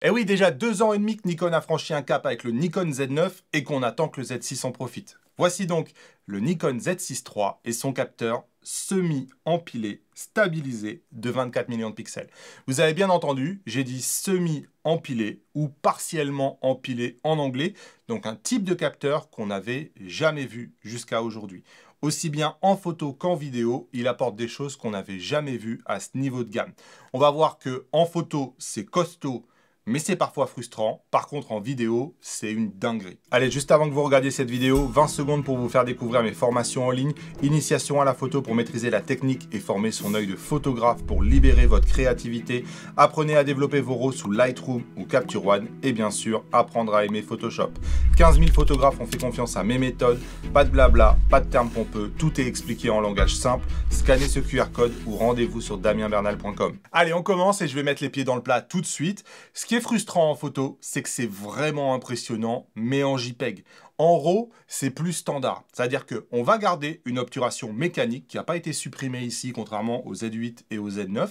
Eh oui, déjà deux ans et demi que Nikon a franchi un cap avec le Nikon Z9 et qu'on attend que le Z6 en profite. Voici donc le Nikon Z6 III et son capteur semi-empilé, stabilisé de 24 millions de pixels. Vous avez bien entendu, j'ai dit semi-empilé ou partiellement empilé en anglais, donc un type de capteur qu'on n'avait jamais vu jusqu'à aujourd'hui. Aussi bien en photo qu'en vidéo, il apporte des choses qu'on n'avait jamais vues à ce niveau de gamme. On va voir que en photo, c'est costaud, mais c'est parfois frustrant. Par contre, en vidéo, c'est une dinguerie. Allez, juste avant que vous regardiez cette vidéo, 20 secondes pour vous faire découvrir mes formations en ligne. Initiation à la photo pour maîtriser la technique et former son œil de photographe pour libérer votre créativité. Apprenez à développer vos RAW sous Lightroom ou Capture One. Et bien sûr, apprendre à aimer Photoshop. 15 000 photographes ont fait confiance à mes méthodes. Pas de blabla, pas de termes pompeux. Tout est expliqué en langage simple. Scannez ce QR code ou rendez-vous sur damienbernal.com. Allez, on commence et je vais mettre les pieds dans le plat tout de suite frustrant en photo, c'est que c'est vraiment impressionnant, mais en JPEG. En RAW, c'est plus standard. C'est-à-dire qu'on va garder une obturation mécanique qui n'a pas été supprimée ici, contrairement aux Z8 et aux Z9.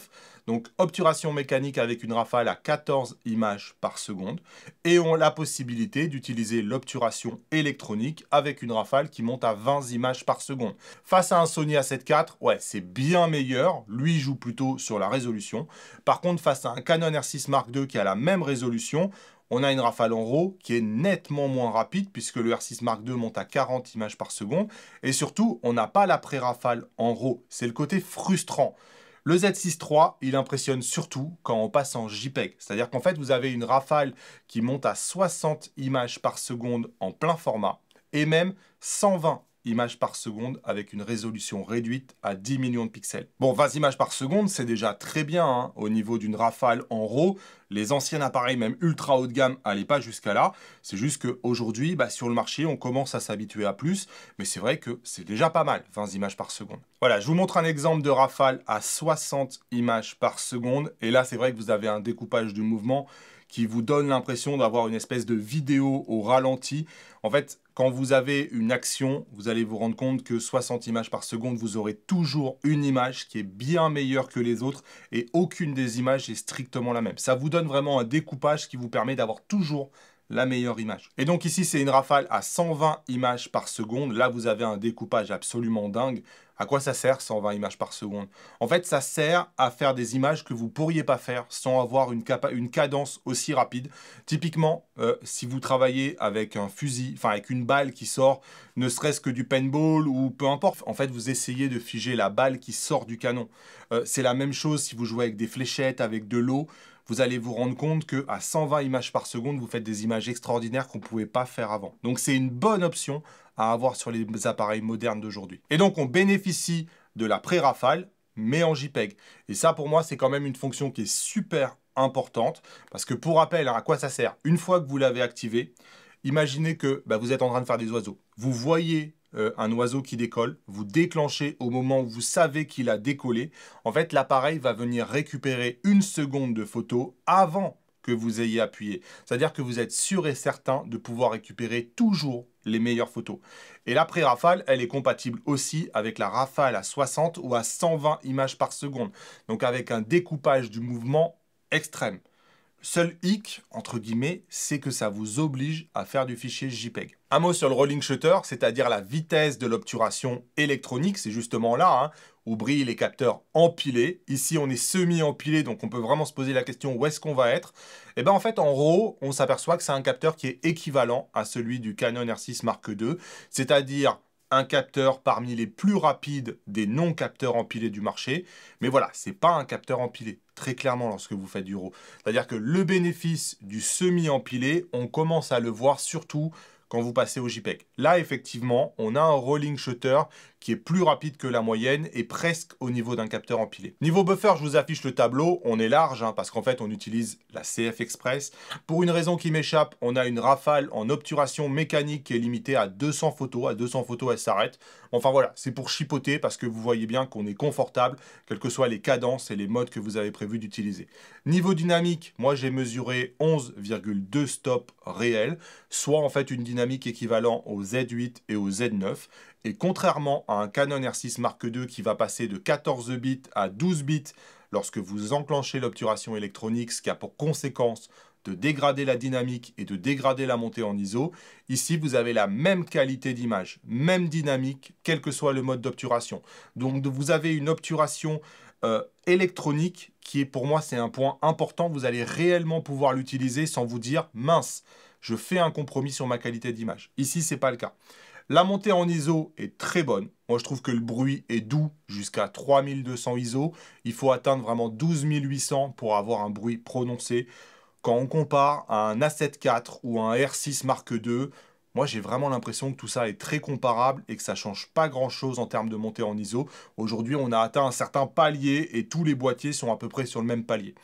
Donc, obturation mécanique avec une rafale à 14 images par seconde. Et on a la possibilité d'utiliser l'obturation électronique avec une rafale qui monte à 20 images par seconde. Face à un Sony A7 IV, ouais, c'est bien meilleur. Lui, joue plutôt sur la résolution. Par contre, face à un Canon R6 Mark II qui a la même résolution, on a une Rafale en RAW qui est nettement moins rapide puisque le R6 Mark II monte à 40 images par seconde. Et surtout, on n'a pas la pré-Rafale en RAW. C'est le côté frustrant. Le Z6 III, il impressionne surtout quand on passe en JPEG. C'est-à-dire qu'en fait, vous avez une rafale qui monte à 60 images par seconde en plein format et même 120 images par seconde avec une résolution réduite à 10 millions de pixels. Bon, 20 images par seconde, c'est déjà très bien hein, au niveau d'une rafale en RAW. Les anciens appareils, même ultra haut de gamme, n'allaient pas jusqu'à là. C'est juste qu'aujourd'hui, bah, sur le marché, on commence à s'habituer à plus, mais c'est vrai que c'est déjà pas mal, 20 images par seconde. Voilà, je vous montre un exemple de rafale à 60 images par seconde, et là, c'est vrai que vous avez un découpage du mouvement qui vous donne l'impression d'avoir une espèce de vidéo au ralenti. En fait, quand vous avez une action, vous allez vous rendre compte que 60 images par seconde, vous aurez toujours une image qui est bien meilleure que les autres et aucune des images est strictement la même. Ça vous donne vraiment un découpage qui vous permet d'avoir toujours la meilleure image. Et donc ici, c'est une rafale à 120 images par seconde. Là, vous avez un découpage absolument dingue. À quoi ça sert 120 images par seconde En fait, ça sert à faire des images que vous pourriez pas faire sans avoir une, cadence aussi rapide. Typiquement, euh, si vous travaillez avec un fusil, enfin avec une balle qui sort, ne serait-ce que du paintball ou peu importe, en fait, vous essayez de figer la balle qui sort du canon. Euh, c'est la même chose si vous jouez avec des fléchettes, avec de l'eau vous allez vous rendre compte que à 120 images par seconde, vous faites des images extraordinaires qu'on ne pouvait pas faire avant. Donc c'est une bonne option à avoir sur les appareils modernes d'aujourd'hui. Et donc on bénéficie de la pré-rafale, mais en JPEG. Et ça pour moi c'est quand même une fonction qui est super importante, parce que pour rappel, hein, à quoi ça sert Une fois que vous l'avez activé, imaginez que bah, vous êtes en train de faire des oiseaux. Vous voyez euh, un oiseau qui décolle, vous déclenchez au moment où vous savez qu'il a décollé, en fait l'appareil va venir récupérer une seconde de photo avant que vous ayez appuyé. C'est-à-dire que vous êtes sûr et certain de pouvoir récupérer toujours les meilleures photos. Et la pré-rafale, elle est compatible aussi avec la rafale à 60 ou à 120 images par seconde. Donc avec un découpage du mouvement extrême. Seul hic, entre guillemets, c'est que ça vous oblige à faire du fichier JPEG. Un mot sur le rolling shutter, c'est-à-dire la vitesse de l'obturation électronique, c'est justement là hein, où brillent les capteurs empilés. Ici, on est semi-empilé, donc on peut vraiment se poser la question où est-ce qu'on va être. Et eh bien en fait, en RAW, on s'aperçoit que c'est un capteur qui est équivalent à celui du Canon R6 Mark II, c'est-à-dire un capteur parmi les plus rapides des non-capteurs empilés du marché. Mais voilà, c'est pas un capteur empilé, très clairement, lorsque vous faites du RAW. C'est-à-dire que le bénéfice du semi-empilé, on commence à le voir surtout quand vous passez au JPEG. Là, effectivement, on a un rolling shutter qui est plus rapide que la moyenne et presque au niveau d'un capteur empilé. Niveau buffer, je vous affiche le tableau, on est large hein, parce qu'en fait on utilise la CF Express. Pour une raison qui m'échappe, on a une rafale en obturation mécanique qui est limitée à 200 photos, à 200 photos elle s'arrête. Enfin voilà, c'est pour chipoter parce que vous voyez bien qu'on est confortable, quelles que soient les cadences et les modes que vous avez prévu d'utiliser. Niveau dynamique, moi j'ai mesuré 11,2 stops réels, soit en fait une dynamique équivalent au Z8 et au Z9. Et contrairement à un Canon R6 Mark II qui va passer de 14 bits à 12 bits lorsque vous enclenchez l'obturation électronique, ce qui a pour conséquence de dégrader la dynamique et de dégrader la montée en ISO, ici vous avez la même qualité d'image, même dynamique, quel que soit le mode d'obturation. Donc vous avez une obturation euh, électronique qui est pour moi c'est un point important, vous allez réellement pouvoir l'utiliser sans vous dire mince, je fais un compromis sur ma qualité d'image. Ici c'est pas le cas. La montée en ISO est très bonne. Moi, je trouve que le bruit est doux jusqu'à 3200 ISO. Il faut atteindre vraiment 12800 pour avoir un bruit prononcé. Quand on compare à un A7 IV ou un R6 Mark II, moi, j'ai vraiment l'impression que tout ça est très comparable et que ça ne change pas grand-chose en termes de montée en ISO. Aujourd'hui, on a atteint un certain palier et tous les boîtiers sont à peu près sur le même palier.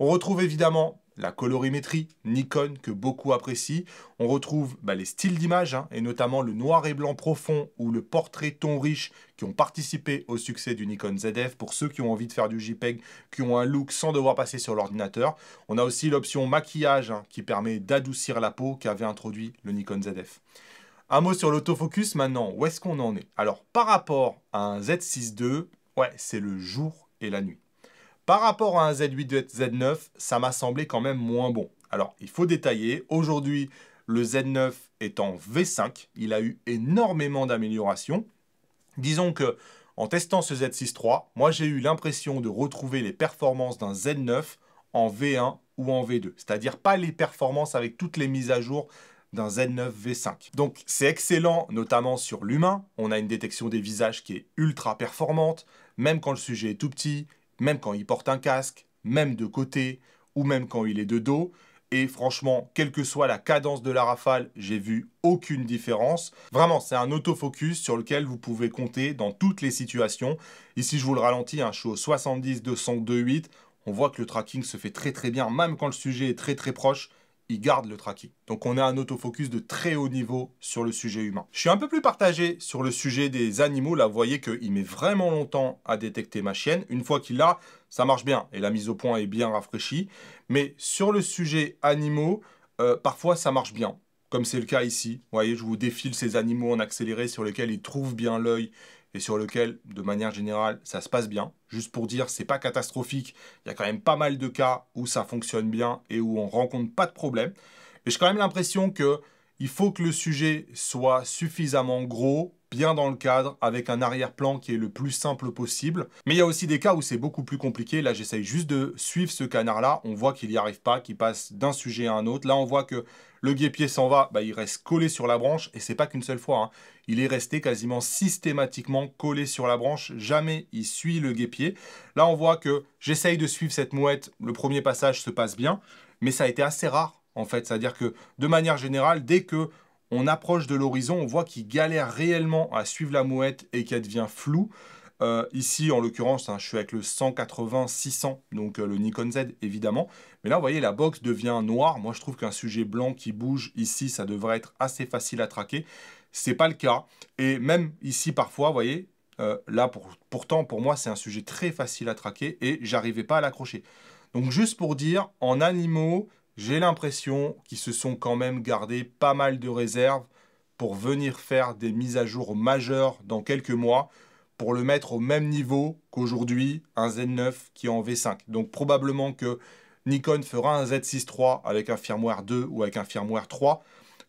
On retrouve évidemment la colorimétrie Nikon que beaucoup apprécient. On retrouve bah, les styles d'image, hein, et notamment le noir et blanc profond ou le portrait ton riche qui ont participé au succès du Nikon ZF pour ceux qui ont envie de faire du JPEG, qui ont un look sans devoir passer sur l'ordinateur. On a aussi l'option maquillage hein, qui permet d'adoucir la peau qu'avait introduit le Nikon ZF. Un mot sur l'autofocus maintenant, où est-ce qu'on en est Alors par rapport à un Z6 II, ouais, c'est le jour et la nuit. Par rapport à un Z8 Z9, ça m'a semblé quand même moins bon. Alors, il faut détailler. Aujourd'hui, le Z9 est en V5. Il a eu énormément d'améliorations. Disons que, en testant ce Z6 moi j'ai eu l'impression de retrouver les performances d'un Z9 en V1 ou en V2. C'est-à-dire pas les performances avec toutes les mises à jour d'un Z9 V5. Donc c'est excellent, notamment sur l'humain. On a une détection des visages qui est ultra performante. Même quand le sujet est tout petit, même quand il porte un casque, même de côté, ou même quand il est de dos. Et franchement, quelle que soit la cadence de la rafale, j'ai vu aucune différence. Vraiment, c'est un autofocus sur lequel vous pouvez compter dans toutes les situations. Ici, je vous le ralentis, un 70, 200, 2.8. On voit que le tracking se fait très très bien, même quand le sujet est très très proche il garde le tracking. Donc on a un autofocus de très haut niveau sur le sujet humain. Je suis un peu plus partagé sur le sujet des animaux. Là, vous voyez qu'il met vraiment longtemps à détecter ma chienne. Une fois qu'il l'a, ça marche bien et la mise au point est bien rafraîchie. Mais sur le sujet animaux, euh, parfois ça marche bien. Comme c'est le cas ici. Vous voyez, je vous défile ces animaux en accéléré sur lesquels il trouve bien l'œil sur lequel, de manière générale, ça se passe bien. Juste pour dire, c'est pas catastrophique. Il y a quand même pas mal de cas où ça fonctionne bien et où on rencontre pas de problème. Mais j'ai quand même l'impression que il faut que le sujet soit suffisamment gros bien dans le cadre, avec un arrière-plan qui est le plus simple possible. Mais il y a aussi des cas où c'est beaucoup plus compliqué. Là, j'essaye juste de suivre ce canard-là. On voit qu'il n'y arrive pas, qu'il passe d'un sujet à un autre. Là, on voit que le guépier s'en va, bah, il reste collé sur la branche, et c'est pas qu'une seule fois. Hein. Il est resté quasiment systématiquement collé sur la branche, jamais il suit le guépier. Là, on voit que j'essaye de suivre cette mouette, le premier passage se passe bien, mais ça a été assez rare, en fait. C'est-à-dire que, de manière générale, dès que on approche de l'horizon, on voit qu'il galère réellement à suivre la mouette et qu'elle devient floue. Euh, ici, en l'occurrence, hein, je suis avec le 180-600, donc euh, le Nikon Z, évidemment. Mais là, vous voyez, la box devient noire. Moi, je trouve qu'un sujet blanc qui bouge ici, ça devrait être assez facile à traquer. C'est pas le cas. Et même ici, parfois, vous voyez, euh, là, pourtant, pour moi, c'est un sujet très facile à traquer et j'arrivais pas à l'accrocher. Donc, juste pour dire, en animaux, j'ai l'impression qu'ils se sont quand même gardés pas mal de réserves pour venir faire des mises à jour majeures dans quelques mois pour le mettre au même niveau qu'aujourd'hui un Z9 qui est en V5. Donc probablement que Nikon fera un Z6 III avec un firmware 2 ou avec un firmware 3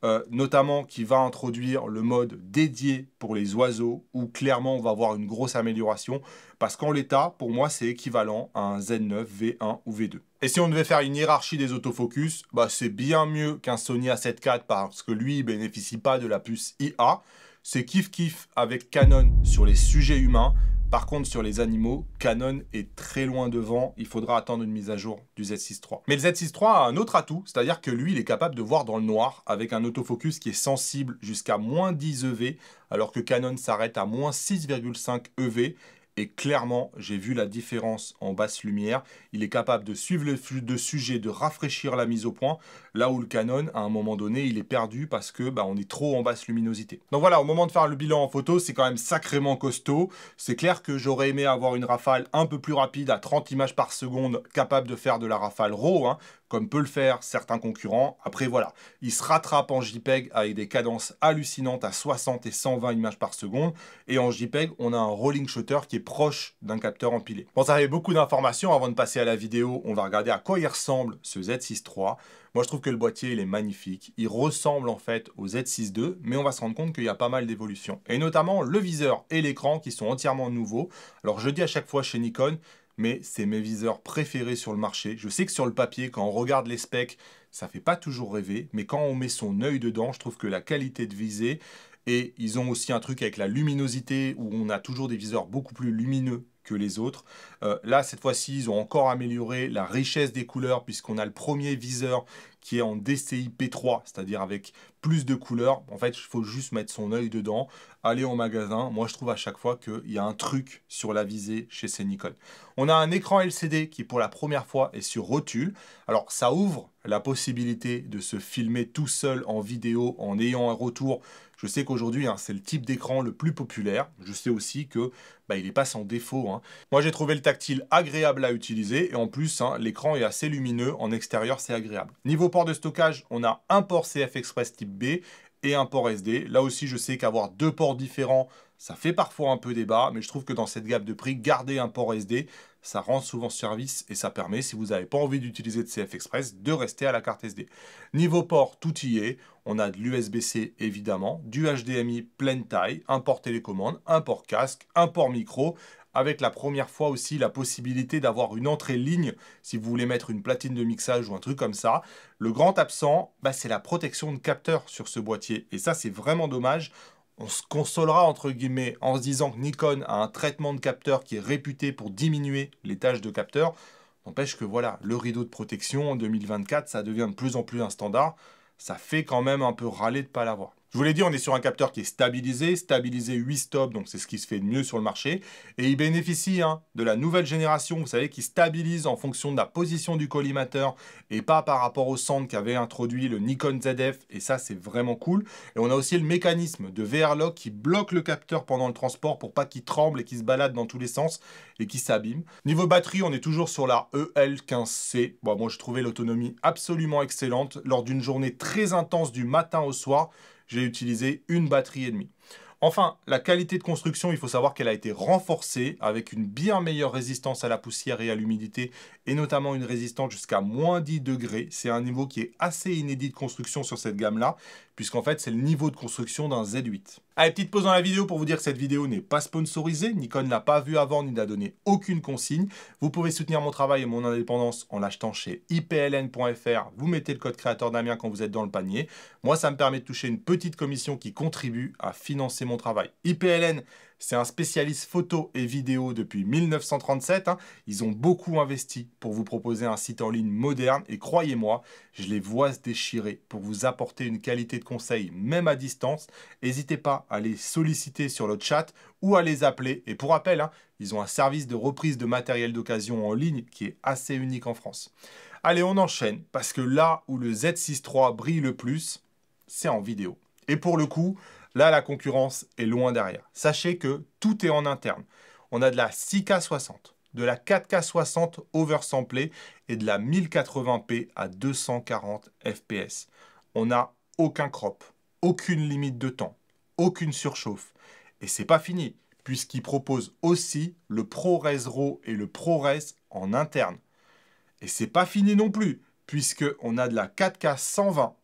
euh, notamment qui va introduire le mode dédié pour les oiseaux, où clairement on va avoir une grosse amélioration, parce qu'en l'état, pour moi, c'est équivalent à un Z9, V1 ou V2. Et si on devait faire une hiérarchie des autofocus, bah c'est bien mieux qu'un Sony A7 IV, parce que lui, il bénéficie pas de la puce IA. C'est kiff-kiff avec Canon sur les sujets humains, par contre, sur les animaux, Canon est très loin devant. Il faudra attendre une mise à jour du Z6 III. Mais le Z6 III a un autre atout, c'est-à-dire que lui, il est capable de voir dans le noir avec un autofocus qui est sensible jusqu'à moins 10 EV, alors que Canon s'arrête à moins 6,5 EV et clairement, j'ai vu la différence en basse lumière. Il est capable de suivre le flux de sujet, de rafraîchir la mise au point. Là où le Canon, à un moment donné, il est perdu parce que bah, on est trop en basse luminosité. Donc voilà, au moment de faire le bilan en photo, c'est quand même sacrément costaud. C'est clair que j'aurais aimé avoir une rafale un peu plus rapide, à 30 images par seconde, capable de faire de la rafale RAW, hein, comme peut le faire certains concurrents. Après voilà, il se rattrape en JPEG avec des cadences hallucinantes à 60 et 120 images par seconde. Et en JPEG, on a un rolling shutter qui est proche d'un capteur empilé. Bon, ça avait beaucoup d'informations. Avant de passer à la vidéo, on va regarder à quoi il ressemble ce Z6 III. Moi, je trouve que le boîtier, il est magnifique. Il ressemble en fait au Z6 II, mais on va se rendre compte qu'il y a pas mal d'évolutions. Et notamment le viseur et l'écran qui sont entièrement nouveaux. Alors, je dis à chaque fois chez Nikon, mais c'est mes viseurs préférés sur le marché. Je sais que sur le papier, quand on regarde les specs, ça fait pas toujours rêver, mais quand on met son œil dedans, je trouve que la qualité de visée, et ils ont aussi un truc avec la luminosité où on a toujours des viseurs beaucoup plus lumineux que les autres. Euh, là, cette fois-ci, ils ont encore amélioré la richesse des couleurs puisqu'on a le premier viseur qui est en DCI P3, c'est-à-dire avec plus de couleurs. En fait, il faut juste mettre son œil dedans, aller en magasin. Moi, je trouve à chaque fois qu'il y a un truc sur la visée chez ces On a un écran LCD qui, pour la première fois, est sur rotule. Alors, ça ouvre la possibilité de se filmer tout seul en vidéo en ayant un retour. Je sais qu'aujourd'hui, hein, c'est le type d'écran le plus populaire. Je sais aussi que bah, il n'est pas sans défaut. Hein. Moi, j'ai trouvé le tactile agréable à utiliser et en plus, hein, l'écran est assez lumineux. En extérieur, c'est agréable. Niveau port de stockage, on a un port CF Express type B et un port SD. Là aussi, je sais qu'avoir deux ports différents, ça fait parfois un peu débat, mais je trouve que dans cette gamme de prix, garder un port SD, ça rend souvent service et ça permet, si vous n'avez pas envie d'utiliser de CF Express, de rester à la carte SD. Niveau port, tout y est. On a de l'USB-C évidemment, du HDMI pleine taille, un port télécommande, un port casque, un port micro avec la première fois aussi la possibilité d'avoir une entrée ligne si vous voulez mettre une platine de mixage ou un truc comme ça. Le grand absent, bah, c'est la protection de capteur sur ce boîtier et ça c'est vraiment dommage. On se consolera entre guillemets en se disant que Nikon a un traitement de capteur qui est réputé pour diminuer les tâches de capteur. N'empêche que voilà, le rideau de protection en 2024, ça devient de plus en plus un standard. Ça fait quand même un peu râler de ne pas l'avoir. Je vous l'ai dit, on est sur un capteur qui est stabilisé, stabilisé 8 stops, donc c'est ce qui se fait de mieux sur le marché. Et il bénéficie hein, de la nouvelle génération, vous savez, qui stabilise en fonction de la position du collimateur et pas par rapport au centre qu'avait introduit le Nikon ZF. Et ça, c'est vraiment cool. Et on a aussi le mécanisme de VR-Lock qui bloque le capteur pendant le transport pour pas qu'il tremble et qu'il se balade dans tous les sens et qu'il s'abîme. Niveau batterie, on est toujours sur la EL15C. moi, je trouvais l'autonomie absolument excellente lors d'une journée très intense du matin au soir j'ai utilisé une batterie et demie. Enfin, la qualité de construction, il faut savoir qu'elle a été renforcée avec une bien meilleure résistance à la poussière et à l'humidité, et notamment une résistance jusqu'à moins 10 degrés. C'est un niveau qui est assez inédit de construction sur cette gamme-là, puisqu'en fait, c'est le niveau de construction d'un Z8. Allez, petite pause dans la vidéo pour vous dire que cette vidéo n'est pas sponsorisée. Nikon n'a pas vu avant ni n'a donné aucune consigne. Vous pouvez soutenir mon travail et mon indépendance en l'achetant chez ipln.fr. Vous mettez le code créateur Damien quand vous êtes dans le panier. Moi, ça me permet de toucher une petite commission qui contribue à financer mon travail. IPLN, c'est un spécialiste photo et vidéo depuis 1937. Hein. Ils ont beaucoup investi pour vous proposer un site en ligne moderne et croyez-moi, je les vois se déchirer pour vous apporter une qualité de conseil même à distance. N'hésitez pas à les solliciter sur le chat ou à les appeler. Et pour rappel, hein, ils ont un service de reprise de matériel d'occasion en ligne qui est assez unique en France. Allez, on enchaîne parce que là où le Z63 brille le plus, c'est en vidéo. Et pour le coup, Là, la concurrence est loin derrière. Sachez que tout est en interne. On a de la 6K60, de la 4K60 oversamplée et de la 1080p à 240 fps. On n'a aucun crop, aucune limite de temps, aucune surchauffe. Et c'est pas fini, puisqu'il propose aussi le ProRes RAW et le ProRes en interne. Et c'est pas fini non plus, puisqu'on a de la 4K 120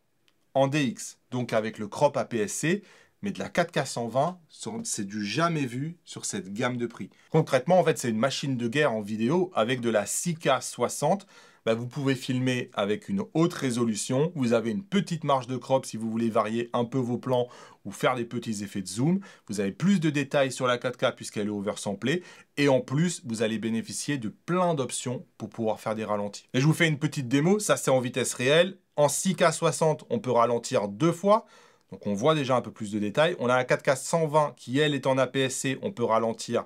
en DX, donc avec le crop APS-C mais de la 4K 120, c'est du jamais vu sur cette gamme de prix. Concrètement, en fait, c'est une machine de guerre en vidéo avec de la 6K 60. Bah, vous pouvez filmer avec une haute résolution. Vous avez une petite marge de crop si vous voulez varier un peu vos plans ou faire des petits effets de zoom. Vous avez plus de détails sur la 4K puisqu'elle est oversamplée. Et en plus, vous allez bénéficier de plein d'options pour pouvoir faire des ralentis. Et je vous fais une petite démo. Ça, c'est en vitesse réelle. En 6K 60, on peut ralentir deux fois. Donc on voit déjà un peu plus de détails. On a un 4K 120 qui, elle, est en APS-C. On peut ralentir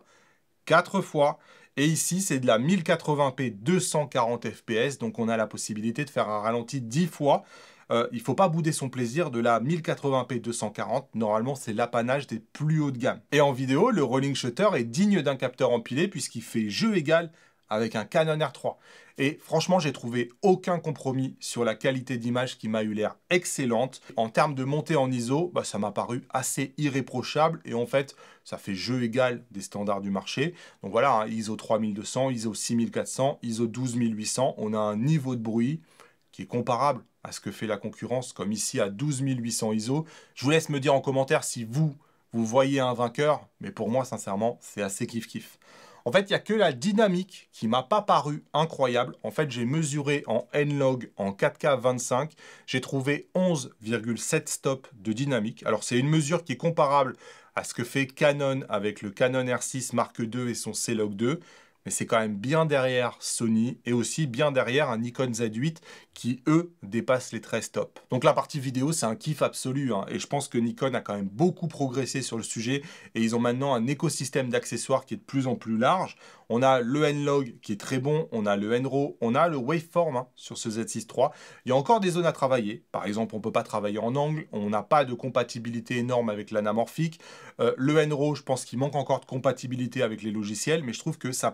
4 fois. Et ici, c'est de la 1080p 240 fps. Donc on a la possibilité de faire un ralenti 10 fois. Euh, il ne faut pas bouder son plaisir de la 1080p 240. Normalement, c'est l'apanage des plus hautes de gamme. Et en vidéo, le rolling shutter est digne d'un capteur empilé puisqu'il fait jeu égal avec un Canon R3. Et franchement, j'ai trouvé aucun compromis sur la qualité d'image qui m'a eu l'air excellente. En termes de montée en ISO, bah, ça m'a paru assez irréprochable. Et en fait, ça fait jeu égal des standards du marché. Donc voilà, ISO 3200, ISO 6400, ISO 12800. On a un niveau de bruit qui est comparable à ce que fait la concurrence, comme ici à 12800 ISO. Je vous laisse me dire en commentaire si vous, vous voyez un vainqueur. Mais pour moi, sincèrement, c'est assez kiff-kiff. En fait, il n'y a que la dynamique qui m'a pas paru incroyable. En fait, j'ai mesuré en N-Log en 4K25. J'ai trouvé 11,7 stops de dynamique. Alors, c'est une mesure qui est comparable à ce que fait Canon avec le Canon R6 Mark II et son C-Log 2 mais c'est quand même bien derrière Sony et aussi bien derrière un Nikon Z8 qui, eux, dépassent les 13 tops. Donc la partie vidéo, c'est un kiff absolu hein. et je pense que Nikon a quand même beaucoup progressé sur le sujet et ils ont maintenant un écosystème d'accessoires qui est de plus en plus large. On a le N-Log qui est très bon, on a le N-RAW, on a le Waveform hein, sur ce Z6 III. Il y a encore des zones à travailler. Par exemple, on ne peut pas travailler en angle, on n'a pas de compatibilité énorme avec l'anamorphique. Euh, le N-RAW, je pense qu'il manque encore de compatibilité avec les logiciels, mais je trouve que ça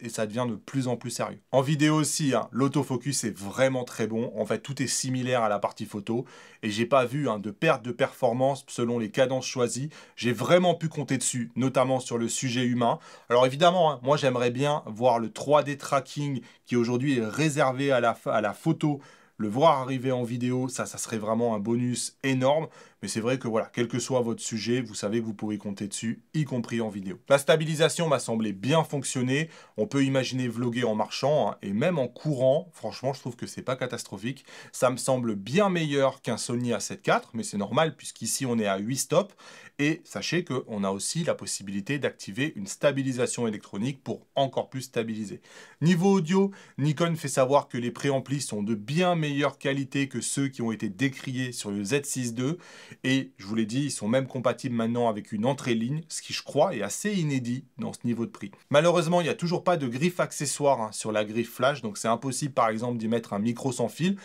et ça devient de plus en plus sérieux. En vidéo aussi, hein, l'autofocus est vraiment très bon. En fait, tout est similaire à la partie photo et j'ai pas vu hein, de perte de performance selon les cadences choisies. J'ai vraiment pu compter dessus, notamment sur le sujet humain. Alors évidemment, hein, moi j'aimerais bien voir le 3D tracking qui aujourd'hui est réservé à la, à la photo le voir arriver en vidéo, ça, ça serait vraiment un bonus énorme. Mais c'est vrai que voilà, quel que soit votre sujet, vous savez que vous pourrez compter dessus, y compris en vidéo. La stabilisation m'a semblé bien fonctionner. On peut imaginer vloguer en marchant hein, et même en courant. Franchement, je trouve que c'est pas catastrophique. Ça me semble bien meilleur qu'un Sony A7 IV, mais c'est normal puisqu'ici on est à 8 stops. Et sachez qu'on a aussi la possibilité d'activer une stabilisation électronique pour encore plus stabiliser. Niveau audio, Nikon fait savoir que les préamplis sont de bien meilleure qualité que ceux qui ont été décriés sur le Z6 II. Et je vous l'ai dit, ils sont même compatibles maintenant avec une entrée ligne, ce qui je crois est assez inédit dans ce niveau de prix. Malheureusement, il n'y a toujours pas de griffe accessoire hein, sur la griffe flash, donc c'est impossible par exemple d'y mettre un micro sans fil.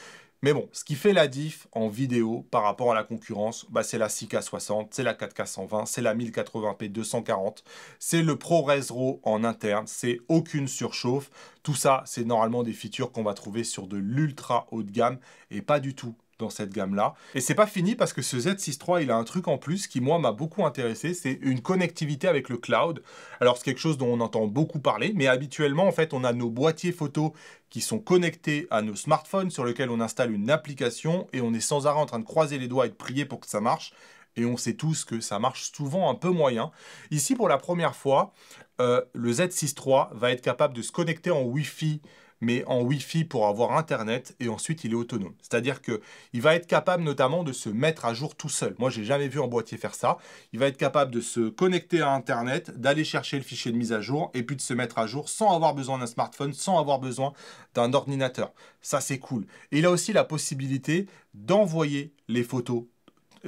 Mais bon, ce qui fait la diff en vidéo par rapport à la concurrence, bah c'est la 6K60, c'est la 4K120, c'est la 1080p 240, c'est le ProRes RAW en interne, c'est aucune surchauffe. Tout ça, c'est normalement des features qu'on va trouver sur de l'ultra haut de gamme et pas du tout dans cette gamme-là. Et c'est pas fini parce que ce Z63, il a un truc en plus qui, moi, m'a beaucoup intéressé, c'est une connectivité avec le cloud. Alors, c'est quelque chose dont on entend beaucoup parler, mais habituellement, en fait, on a nos boîtiers photos qui sont connectés à nos smartphones sur lesquels on installe une application et on est sans arrêt en train de croiser les doigts et de prier pour que ça marche. Et on sait tous que ça marche souvent un peu moyen. Ici, pour la première fois, euh, le Z63 va être capable de se connecter en Wi-Fi mais en Wi-Fi pour avoir Internet, et ensuite il est autonome. C'est-à-dire qu'il va être capable notamment de se mettre à jour tout seul. Moi, j'ai jamais vu un boîtier faire ça. Il va être capable de se connecter à Internet, d'aller chercher le fichier de mise à jour, et puis de se mettre à jour sans avoir besoin d'un smartphone, sans avoir besoin d'un ordinateur. Ça, c'est cool. Et il a aussi la possibilité d'envoyer les photos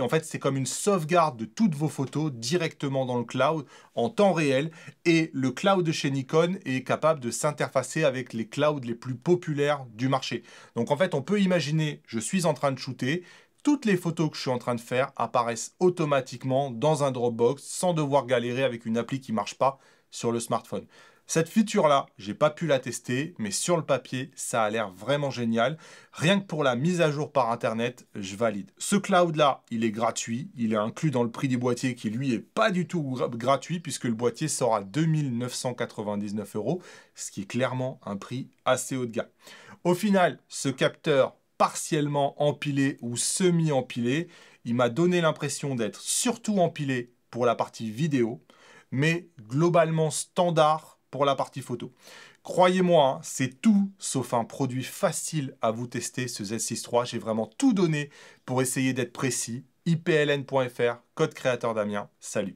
en fait, c'est comme une sauvegarde de toutes vos photos directement dans le cloud en temps réel. Et le cloud chez Nikon est capable de s'interfacer avec les clouds les plus populaires du marché. Donc en fait, on peut imaginer, je suis en train de shooter, toutes les photos que je suis en train de faire apparaissent automatiquement dans un Dropbox sans devoir galérer avec une appli qui ne marche pas sur le smartphone. Cette feature-là, j'ai pas pu la tester, mais sur le papier, ça a l'air vraiment génial. Rien que pour la mise à jour par Internet, je valide. Ce cloud-là, il est gratuit, il est inclus dans le prix du boîtier qui, lui, est pas du tout gratuit puisque le boîtier sort à 2999 euros, ce qui est clairement un prix assez haut de gamme. Au final, ce capteur partiellement empilé ou semi-empilé, il m'a donné l'impression d'être surtout empilé pour la partie vidéo, mais globalement standard la partie photo. Croyez-moi, hein, c'est tout sauf un produit facile à vous tester, ce Z6 III. J'ai vraiment tout donné pour essayer d'être précis. IPLN.fr, code créateur Damien. Salut